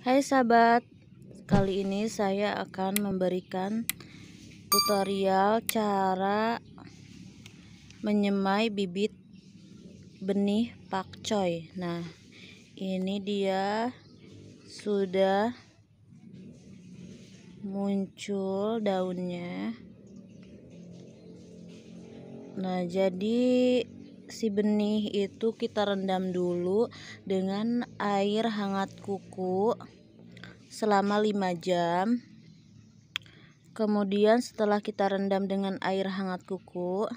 Hai sahabat, kali ini saya akan memberikan tutorial cara menyemai bibit benih pakcoy. Nah, ini dia sudah muncul daunnya. Nah, jadi si benih itu kita rendam dulu dengan air hangat kuku selama 5 jam kemudian setelah kita rendam dengan air hangat kuku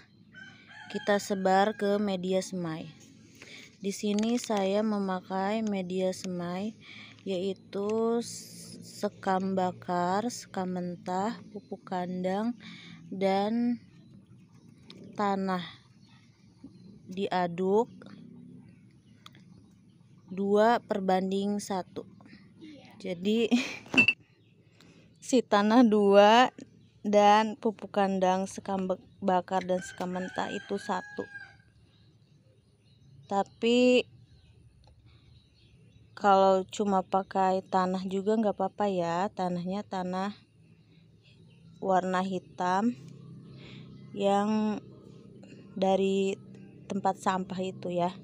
kita sebar ke media semai di sini saya memakai media semai yaitu sekam bakar, sekam mentah, pupuk kandang dan tanah diaduk 2 perbanding 1 jadi si tanah dua dan pupuk kandang sekam bakar dan sekam mentah itu satu tapi kalau cuma pakai tanah juga nggak apa-apa ya tanahnya tanah warna hitam yang dari tempat sampah itu ya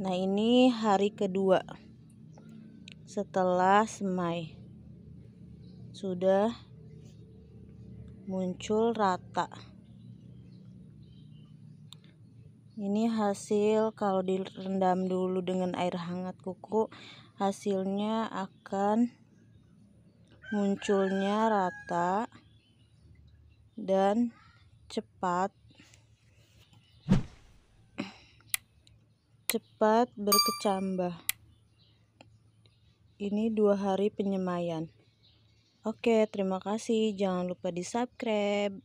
nah ini hari kedua setelah semai sudah muncul rata ini hasil kalau direndam dulu dengan air hangat kuku hasilnya akan munculnya rata dan cepat cepat berkecambah ini dua hari penyemayan. Oke, terima kasih. Jangan lupa di subscribe.